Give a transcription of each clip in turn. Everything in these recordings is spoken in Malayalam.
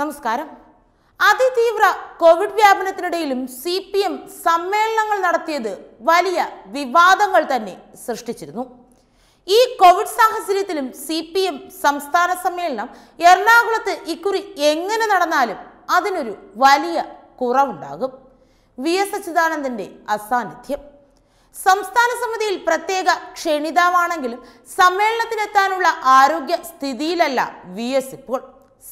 നമസ്കാരം അതിതീവ്ര കോവിഡ് വ്യാപനത്തിനിടയിലും സി പി എം സമ്മേളനങ്ങൾ നടത്തിയത് വലിയ വിവാദങ്ങൾ തന്നെ സൃഷ്ടിച്ചിരുന്നു ഈ കോവിഡ് സാഹചര്യത്തിലും സി പി എം സംസ്ഥാന സമ്മേളനം എറണാകുളത്ത് ഇക്കുറി എങ്ങനെ നടന്നാലും അതിനൊരു വലിയ കുറവുണ്ടാകും വി എസ് അച്യുതാനന്ദന്റെ അസാന്നിധ്യം സംസ്ഥാന സമിതിയിൽ പ്രത്യേക ക്ഷണിതാവാണെങ്കിലും സമ്മേളനത്തിനെത്താനുള്ള ആരോഗ്യ സ്ഥിതിയിലല്ല വി എസ് ഇപ്പോൾ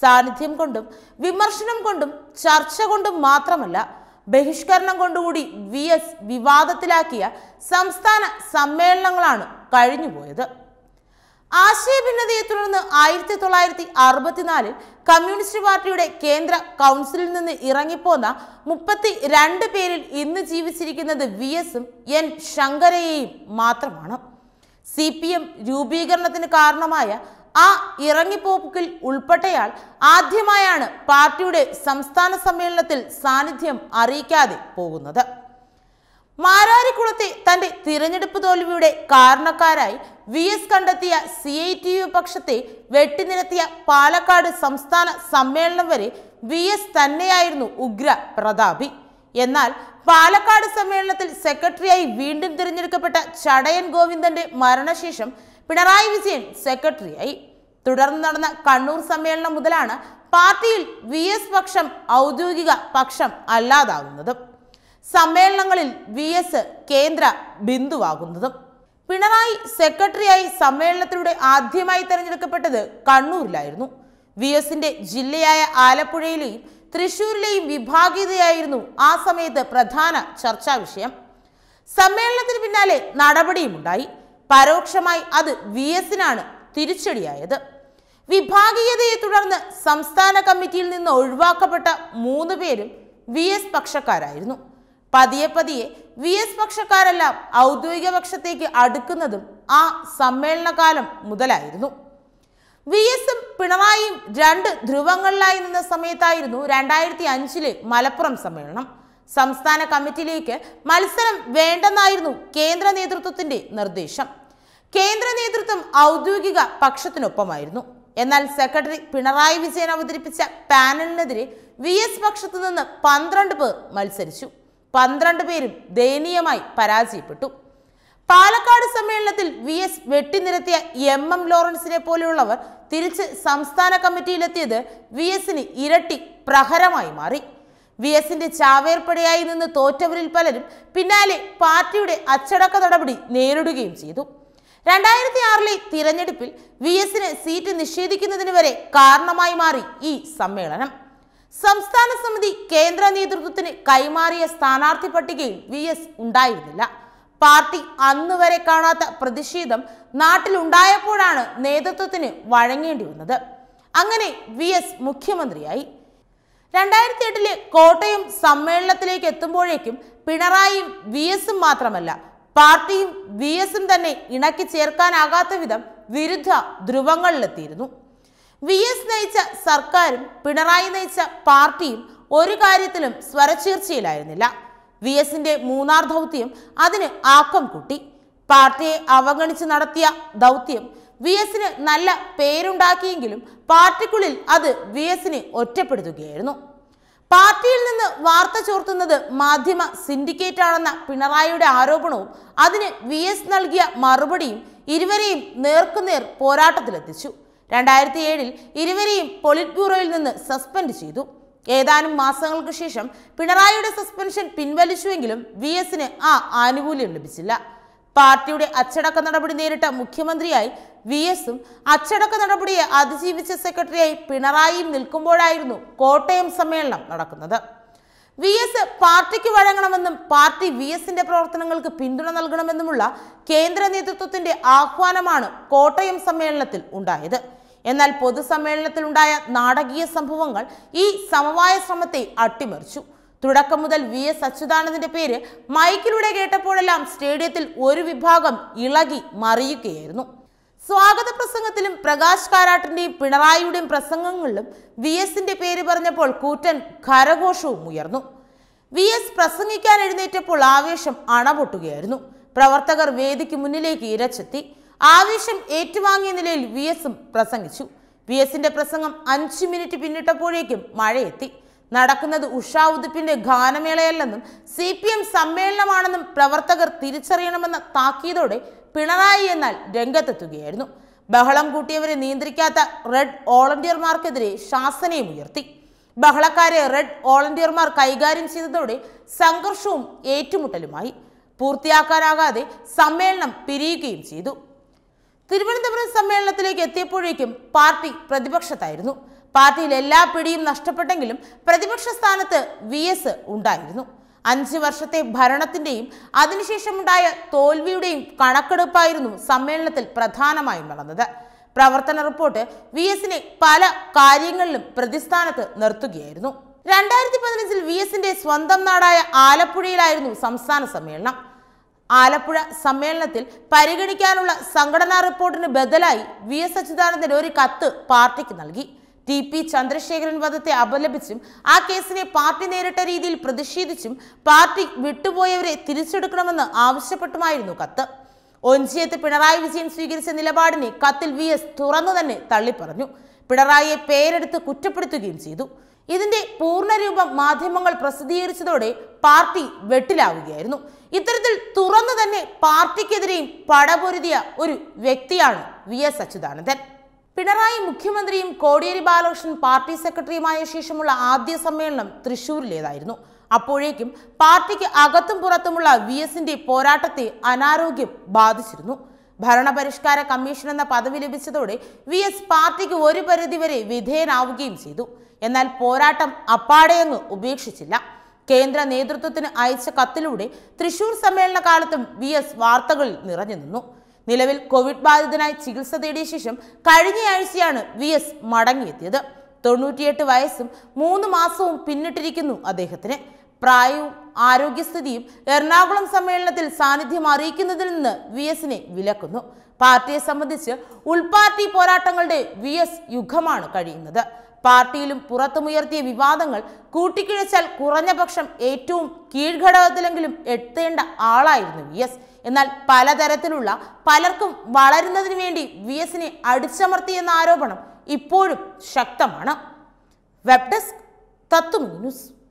സാന്നിധ്യം കൊണ്ടും വിമർശനം കൊണ്ടും ചർച്ച കൊണ്ടും മാത്രമല്ല ബഹിഷ്കരണം കൊണ്ടുകൂടി വി എസ് വിവാദത്തിലാക്കിയ സംസ്ഥാന സമ്മേളനങ്ങളാണ് കഴിഞ്ഞുപോയത് ആശയഭിന്നതയെ തുടർന്ന് ആയിരത്തി തൊള്ളായിരത്തി അറുപത്തിനാലിൽ കമ്മ്യൂണിസ്റ്റ് പാർട്ടിയുടെ കേന്ദ്ര കൗൺസിലിൽ നിന്ന് ഇറങ്ങിപ്പോന്ന മുപ്പത്തി രണ്ട് പേരിൽ ഇന്ന് ജീവിച്ചിരിക്കുന്നത് വി എസും എൻ ശങ്കരയെയും മാത്രമാണ് സി പി എം രൂപീകരണത്തിന് കാരണമായ ആ ഇറങ്ങിപ്പോക്കിൽ ഉൾപ്പെട്ടയാൾ ആദ്യമായാണ് പാർട്ടിയുടെ സംസ്ഥാന സമ്മേളനത്തിൽ സാന്നിധ്യം അറിയിക്കാതെ പോകുന്നത് മാരാരിക്കുളത്തെ തന്റെ തിരഞ്ഞെടുപ്പ് തോൽവിയുടെ കാരണക്കാരായി വി എസ് കണ്ടെത്തിയ സി ഐ ടി യു പക്ഷത്തെ വെട്ടിനിരത്തിയ പാലക്കാട് സംസ്ഥാന സമ്മേളനം വരെ വി എസ് തന്നെയായിരുന്നു ഉഗ്ര പ്രതാപി എന്നാൽ പാലക്കാട് സമ്മേളനത്തിൽ സെക്രട്ടറിയായി വീണ്ടും തിരഞ്ഞെടുക്കപ്പെട്ട ചടയൻ ഗോവിന്ദന്റെ മരണശേഷം പിണറായി വിജയൻ സെക്രട്ടറിയായി തുടർന്ന് നടന്ന കണ്ണൂർ സമ്മേളനം മുതലാണ് പാർട്ടിയിൽ വി എസ് പക്ഷം ഔദ്യോഗിക പക്ഷം അല്ലാതാകുന്നതും സമ്മേളനങ്ങളിൽ വി എസ് കേന്ദ്ര ബിന്ദുവാകുന്നതും പിണറായി സെക്രട്ടറിയായി സമ്മേളനത്തിലൂടെ ആദ്യമായി തെരഞ്ഞെടുക്കപ്പെട്ടത് കണ്ണൂരിലായിരുന്നു വി എസിന്റെ ജില്ലയായ ആലപ്പുഴയിലെയും തൃശൂരിലെയും വിഭാഗീയതയായിരുന്നു ആ സമയത്ത് പ്രധാന ചർച്ചാ വിഷയം സമ്മേളനത്തിന് പിന്നാലെ നടപടിയുമുണ്ടായി പരോക്ഷമായി അത് വി എസിനാണ് തിരിച്ചടിയായത് വിഭാഗീയതയെ തുടർന്ന് സംസ്ഥാന കമ്മിറ്റിയിൽ നിന്ന് ഒഴിവാക്കപ്പെട്ട മൂന്ന് പേരും വി എസ് പക്ഷക്കാരായിരുന്നു പതിയെ പതിയെ വി എസ് പക്ഷക്കാരെല്ലാം ഔദ്യോഗിക പക്ഷത്തേക്ക് അടുക്കുന്നതും ആ സമ്മേളനകാലം മുതലായിരുന്നു വി എസും പിണറായിയും രണ്ട് ധ്രുവങ്ങളിലായി നിന്ന സമയത്തായിരുന്നു രണ്ടായിരത്തി അഞ്ചിലെ മലപ്പുറം സമ്മേളനം സംസ്ഥാന കമ്മിറ്റിയിലേക്ക് മത്സരം വേണ്ടെന്നായിരുന്നു കേന്ദ്ര നേതൃത്വത്തിന്റെ നിർദ്ദേശം കേന്ദ്ര നേതൃത്വം ഔദ്യോഗിക പക്ഷത്തിനൊപ്പമായിരുന്നു എന്നാൽ സെക്രട്ടറി പിണറായി വിജയൻ അവതരിപ്പിച്ച പാനലിനെതിരെ വി എസ് പക്ഷത്തു നിന്ന് പന്ത്രണ്ട് പേർ മത്സരിച്ചു പന്ത്രണ്ട് പേരും ദയനീയമായി പരാജയപ്പെട്ടു പാലക്കാട് സമ്മേളനത്തിൽ വി എസ് വെട്ടിനിരത്തിയ എം എം ലോറൻസിനെ പോലെയുള്ളവർ തിരിച്ച് സംസ്ഥാന കമ്മിറ്റിയിലെത്തിയത് വി എസിന് ഇരട്ടി പ്രഹരമായി മാറി വി എസിന്റെ ചാവേർപ്പടയായി നിന്ന് തോറ്റവരിൽ പലരും പിന്നാലെ പാർട്ടിയുടെ അച്ചടക്ക നടപടി നേരിടുകയും ചെയ്തു രണ്ടായിരത്തി ആറിലെ തിരഞ്ഞെടുപ്പിൽ വി എസിന് സീറ്റ് നിഷേധിക്കുന്നതിന് വരെ കാരണമായി മാറി ഈ സമ്മേളനം സംസ്ഥാന സമിതി കേന്ദ്ര നേതൃത്വത്തിന് കൈമാറിയ സ്ഥാനാർത്ഥി പട്ടികയിൽ വി എസ് ഉണ്ടായിരുന്നില്ല പാർട്ടി അന്ന് വരെ കാണാത്ത പ്രതിഷേധം നാട്ടിലുണ്ടായപ്പോഴാണ് നേതൃത്വത്തിന് വഴങ്ങേണ്ടി വന്നത് അങ്ങനെ വി എസ് മുഖ്യമന്ത്രിയായി രണ്ടായിരത്തി എട്ടിലെ കോട്ടയം സമ്മേളനത്തിലേക്ക് എത്തുമ്പോഴേക്കും പിണറായിയും വി എസും മാത്രമല്ല പാർട്ടിയും വി എസും തന്നെ ഇണക്കി ചേർക്കാനാകാത്ത വിധം വിരുദ്ധ ധ്രുവങ്ങളിലെത്തിയിരുന്നു വി എസ് നയിച്ച സർക്കാരും പിണറായി നയിച്ച പാർട്ടിയും ഒരു കാര്യത്തിലും സ്വരച്ചീർച്ചയിലായിരുന്നില്ല വി എസിന്റെ മൂന്നാർ ദൗത്യം അതിന് ആക്കം കൂട്ടി പാർട്ടിയെ അവഗണിച്ച് നടത്തിയ ദൗത്യം വി എസിന് നല്ല പേരുണ്ടാക്കിയെങ്കിലും പാർട്ടിക്കുള്ളിൽ അത് വി എസിനെ ഒറ്റപ്പെടുത്തുകയായിരുന്നു പാർട്ടിയിൽ നിന്ന് വാർത്ത ചോർത്തുന്നത് മാധ്യമ സിൻഡിക്കേറ്റ് ആണെന്ന പിണറായിയുടെ ആരോപണവും അതിന് വി എസ് നൽകിയ മറുപടിയും ഇരുവരെയും നേർക്കുനേർ പോരാട്ടത്തിലെത്തിച്ചു രണ്ടായിരത്തി ഏഴിൽ ഇരുവരെയും പൊളിറ്റ് ബ്യൂറോയിൽ നിന്ന് സസ്പെൻഡ് ചെയ്തു ഏതാനും മാസങ്ങൾക്ക് ശേഷം പിണറായിയുടെ സസ്പെൻഷൻ പിൻവലിച്ചുവെങ്കിലും വി എസിന് ആ ആനുകൂല്യം ലഭിച്ചില്ല പാർട്ടിയുടെ അച്ചടക്ക നടപടി നേരിട്ട മുഖ്യമന്ത്രിയായി വി എസും അച്ചടക്ക നടപടിയെ അതിജീവിച്ച സെക്രട്ടറിയായി പിണറായിയും നിൽക്കുമ്പോഴായിരുന്നു കോട്ടയം സമ്മേളനം നടക്കുന്നത് വി എസ് പാർട്ടിക്ക് വഴങ്ങണമെന്നും പാർട്ടി വി എസിന്റെ പ്രവർത്തനങ്ങൾക്ക് പിന്തുണ നൽകണമെന്നുമുള്ള കേന്ദ്ര നേതൃത്വത്തിന്റെ ആഹ്വാനമാണ് കോട്ടയം സമ്മേളനത്തിൽ ഉണ്ടായത് എന്നാൽ പൊതുസമ്മേളനത്തിലുണ്ടായ നാടകീയ സംഭവങ്ങൾ ഈ സമവായ ശ്രമത്തെ അട്ടിമറിച്ചു തുടക്കം മുതൽ വി എസ് അച്യുതാനന്ദന്റെ പേര് മൈക്കിലൂടെ കേട്ടപ്പോഴെല്ലാം സ്റ്റേഡിയത്തിൽ ഒരു വിഭാഗം ഇളകി മറിയുകയായിരുന്നു സ്വാഗത പ്രസംഗത്തിലും പ്രകാശ് കാരാട്ടിന്റെയും പിണറായിയുടെയും പ്രസംഗങ്ങളിലും വി എസിന്റെ പേര് പറഞ്ഞപ്പോൾ കൂറ്റൻ കരഘോഷവും ഉയർന്നു വി എസ് പ്രസംഗിക്കാൻ എഴുന്നേറ്റപ്പോൾ ആവേശം അണപൊട്ടുകയായിരുന്നു പ്രവർത്തകർ വേദിക്ക് മുന്നിലേക്ക് ഇരച്ചെത്തി ആവേശം ഏറ്റുവാങ്ങിയ നിലയിൽ വി എസും പ്രസംഗിച്ചു വി എസിന്റെ പ്രസംഗം അഞ്ച് മിനിറ്റ് പിന്നിട്ടപ്പോഴേക്കും മഴയെത്തി നടക്കുന്നത് ഉഷാ ഉദിപ്പിന്റെ ഗാനമേളയല്ലെന്നും സി പി എം സമ്മേളനമാണെന്നും പ്രവർത്തകർ തിരിച്ചറിയണമെന്ന താക്കീതോടെ പിണറായി എന്നാൽ രംഗത്തെത്തുകയായിരുന്നു ബഹളം കൂട്ടിയവരെ നിയന്ത്രിക്കാത്ത റെഡ് വോളണ്ടിയർമാർക്കെതിരെ ശാസനയും ഉയർത്തി ബഹളക്കാരെ റെഡ് വോളണ്ടിയർമാർ കൈകാര്യം ചെയ്തതോടെ സംഘർഷവും ഏറ്റുമുട്ടലുമായി പൂർത്തിയാക്കാനാകാതെ സമ്മേളനം പിരിയുകയും ചെയ്തു തിരുവനന്തപുരം സമ്മേളനത്തിലേക്ക് എത്തിയപ്പോഴേക്കും പാർട്ടി പ്രതിപക്ഷത്തായിരുന്നു പാർട്ടിയിൽ എല്ലാ പിടിയും നഷ്ടപ്പെട്ടെങ്കിലും പ്രതിപക്ഷ സ്ഥാനത്ത് വി എസ് ഉണ്ടായിരുന്നു അഞ്ച് വർഷത്തെ ഭരണത്തിന്റെയും അതിനുശേഷമുണ്ടായ തോൽവിയുടെയും കണക്കെടുപ്പായിരുന്നു സമ്മേളനത്തിൽ പ്രധാനമായും നടന്നത് പ്രവർത്തന റിപ്പോർട്ട് വി എസിനെ പല കാര്യങ്ങളിലും പ്രതിസ്ഥാനത്ത് നിർത്തുകയായിരുന്നു രണ്ടായിരത്തി പതിനഞ്ചിൽ വി എസിന്റെ സ്വന്തം നാടായ ആലപ്പുഴയിലായിരുന്നു സംസ്ഥാന സമ്മേളനം ആലപ്പുഴ സമ്മേളനത്തിൽ പരിഗണിക്കാനുള്ള സംഘടനാ റിപ്പോർട്ടിന് ബദലായി വി എസ് അച്യുതാനന്ദൻ ഒരു കത്ത് പാർട്ടിക്ക് നൽകി ടി പി ചന്ദ്രശേഖരൻ വധത്തെ അപലപിച്ചും ആ കേസിനെ പാർട്ടി നേരിട്ട രീതിയിൽ പ്രതിഷേധിച്ചും പാർട്ടി വിട്ടുപോയവരെ തിരിച്ചെടുക്കണമെന്ന് ആവശ്യപ്പെട്ടുമായിരുന്നു കത്ത് ഒഞ്ചിയത്ത് പിണറായി വിജയൻ സ്വീകരിച്ച നിലപാടിനെ കത്തിൽ വി എസ് തുറന്നു തന്നെ തള്ളിപ്പറഞ്ഞു പിണറായിയെ പേരെടുത്ത് കുറ്റപ്പെടുത്തുകയും ചെയ്തു ഇതിന്റെ പൂർണ്ണരൂപം മാധ്യമങ്ങൾ പ്രസിദ്ധീകരിച്ചതോടെ പാർട്ടി വെട്ടിലാവുകയായിരുന്നു ഇത്തരത്തിൽ തുറന്നു തന്നെ പാർട്ടിക്കെതിരെയും പടപൊരുതിയ ഒരു വ്യക്തിയാണ് വി എസ് അച്യുതാനന്ദൻ പിണറായി മുഖ്യമന്ത്രിയും കോടിയേരി ബാലകൃഷ്ണൻ പാർട്ടി സെക്രട്ടറിയുമായ ശേഷമുള്ള ആദ്യ സമ്മേളനം തൃശൂരിലേതായിരുന്നു അപ്പോഴേക്കും പാർട്ടിക്ക് അകത്തും പുറത്തുമുള്ള വി എസിന്റെ പോരാട്ടത്തെ അനാരോഗ്യം ബാധിച്ചിരുന്നു ഭരണപരിഷ്കാര കമ്മീഷൻ എന്ന പദവി ലഭിച്ചതോടെ വി എസ് പാർട്ടിക്ക് ഒരു പരിധിവരെ വിധേയനാവുകയും ചെയ്തു എന്നാൽ പോരാട്ടം അപ്പാടെയങ്ങ് ഉപേക്ഷിച്ചില്ല കേന്ദ്ര നേതൃത്വത്തിന് അയച്ച കത്തിലൂടെ തൃശൂർ സമ്മേളന കാലത്തും വി എസ് വാർത്തകളിൽ നിറഞ്ഞു നിന്നു നിലവിൽ കോവിഡ് ബാധിതനായി ചികിത്സ തേടിയ ശേഷം കഴിഞ്ഞയാഴ്ചയാണ് വി എസ് മടങ്ങിയെത്തിയത് തൊണ്ണൂറ്റിയെട്ട് വയസ്സും മൂന്ന് മാസവും പിന്നിട്ടിരിക്കുന്നു അദ്ദേഹത്തിന് പ്രായവും ആരോഗ്യസ്ഥിതിയും എറണാകുളം സമ്മേളനത്തിൽ സാന്നിധ്യം അറിയിക്കുന്നതിൽ നിന്ന് വി എസിനെ വിലക്കുന്നു പാർട്ടിയെ സംബന്ധിച്ച് ഉൾപാർട്ടി പോരാട്ടങ്ങളുടെ വി എസ് യുഗമാണ് കഴിയുന്നത് പാർട്ടിയിലും പുറത്തുമുയർത്തിയ വിവാദങ്ങൾ കൂട്ടിക്കിഴച്ചാൽ കുറഞ്ഞപക്ഷം ഏറ്റവും കീഴ്ഘടകത്തിലെങ്കിലും എത്തേണ്ട ആളായിരുന്നു വി എസ് എന്നാൽ പലതരത്തിലുള്ള പലർക്കും വളരുന്നതിനു വേണ്ടി വി എസിനെ അടിച്ചമർത്തിയെന്ന ആരോപണം ഇപ്പോഴും ശക്തമാണ് വെബ് ഡെസ്ക് തത്വം ന്യൂസ്